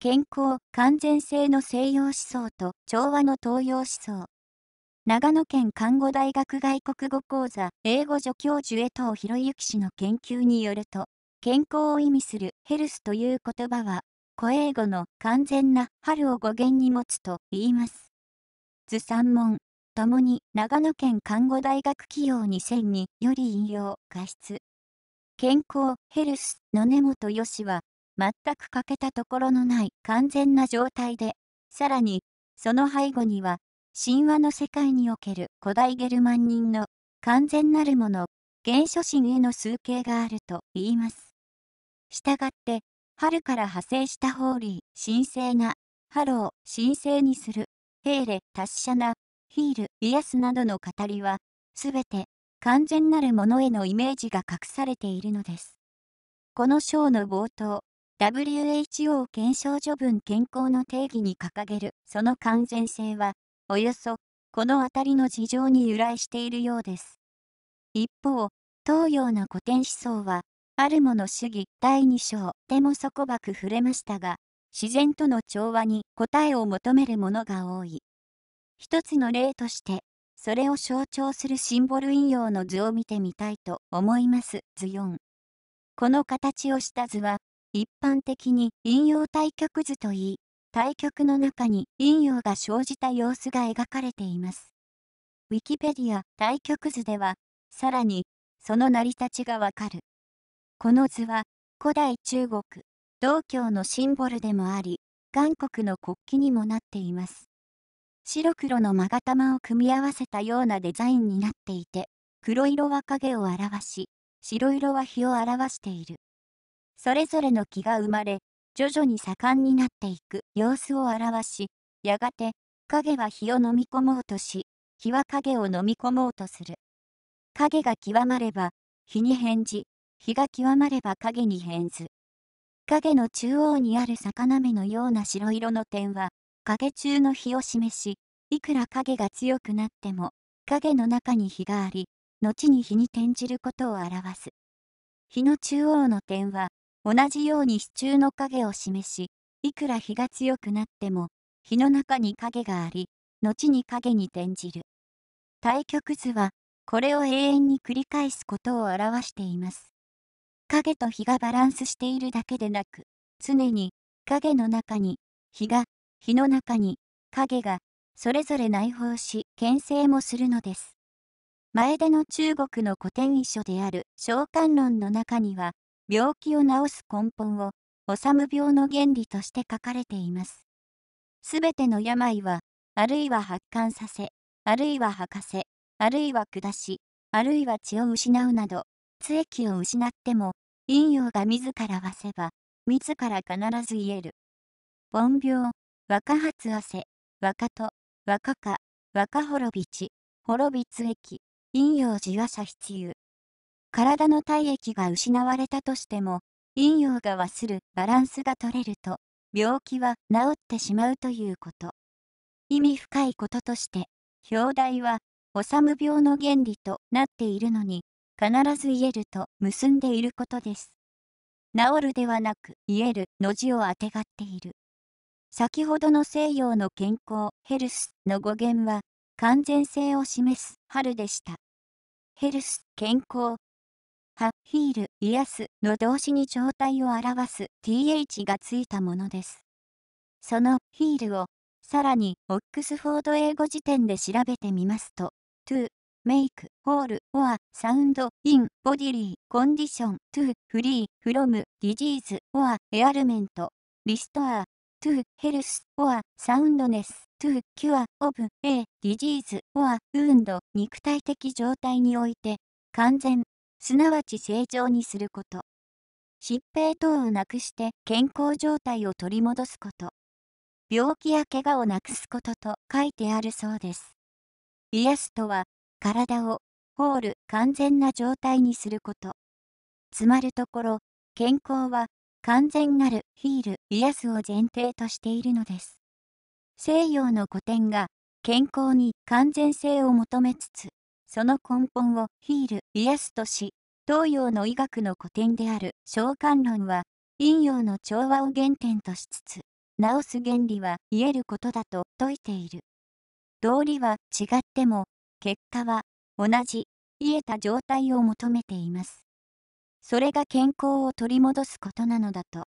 健康、完全性の西洋思想と調和の東洋思想。長野県看護大学外国語講座英語助教授江藤博之氏の研究によると、健康を意味するヘルスという言葉は、古英語の完全な春を語源に持つと言います。図三問、ともに長野県看護大学企業2000により引用、過失。健康、ヘルスの根本よしは、全く欠けたところのない完全な状態で、さらに、その背後には、神話の世界における古代ゲルマン人の完全なるもの、原初心への数形があると言います。したがって、春から派生したホーリー、神聖な、ハロー、神聖にする、ヘーレ、達者な、ヒール、イエスなどの語りは、すべて完全なるものへのイメージが隠されているのです。この章の冒頭、WHO 検証処分健康の定義に掲げるその完全性は、およそこの辺りの事情に由来しているようです。一方、東洋の古典思想は、あるもの主義第2章でもそこばく触れましたが、自然との調和に答えを求めるものが多い。一つの例として、それを象徴するシンボル引用の図を見てみたいと思います。図4。この形をした図は、一般的に陰陽対極図といい、対極の中に陰陽が生じた様子が描かれています。ウィキペディア対極図では、さらに、その成り立ちがわかる。この図は、古代中国、道教のシンボルでもあり、韓国の国旗にもなっています。白黒の勾玉を組み合わせたようなデザインになっていて、黒色は影を表し、白色は日を表している。それぞれの木が生まれ、徐々に盛んになっていく様子を表し、やがて、影は日を飲み込もうとし、日は影を飲み込もうとする。影が極まれば、日に返じ、日が極まれば影に変ず。影の中央にある魚目のような白色の点は、影中の日を示し、いくら影が強くなっても、影の中に日があり、後に日に転じることを表す。日の中央の点は、同じように支柱の影を示し、いくら日が強くなっても、日の中に影があり、後に影に転じる。対極図は、これを永遠に繰り返すことを表しています。影と日がバランスしているだけでなく、常に影の中に、日が、日の中に、影が、それぞれ内包し、牽制もするのです。前での中国の古典遺書である召喚論の中には、病気を治す根本を、治む病の原理として書かれています。すべての病は、あるいは発汗させ、あるいは吐かせ、あるいは下し、あるいは血を失うなど、津液を失っても、陰陽が自らわせば、自ら必ず言える。凡病、若発汗、若と、若か、若滅び血、滅び津液、陰陽自和者必有。体の体液が失われたとしても、陰陽が忘るバランスが取れると、病気は治ってしまうということ。意味深いこととして、表題は、おさむ病の原理となっているのに、必ず言えると結んでいることです。治るではなく、言えるの字をあてがっている。先ほどの西洋の健康、ヘルスの語源は、完全性を示す春でした。ヘルス、健康は、ヒール、癒すの動詞に状態を表す th がついたものです。そのヒールを、さらにオックスフォード英語辞典で調べてみますと、to, make, fall, or, sound, in, bodily, condition, to, free, from, disease, or, ailment, restore, to, health, or, soundness, to, cure, of, a, disease, or, wound 肉体的状態において、完全すなわち正常にすること。疾病等をなくして健康状態を取り戻すこと。病気や怪我をなくすことと書いてあるそうです。癒すとは、体を、ホール、完全な状態にすること。つまるところ、健康は、完全なる、ヒール、癒すを前提としているのです。西洋の古典が、健康に完全性を求めつつ、その根本をヒール・イエスとし、東洋の医学の古典である召喚論は、陰陽の調和を原点としつつ、治す原理は癒えることだと説いている。道理は違っても、結果は同じ、癒えた状態を求めています。それが健康を取り戻すことなのだと。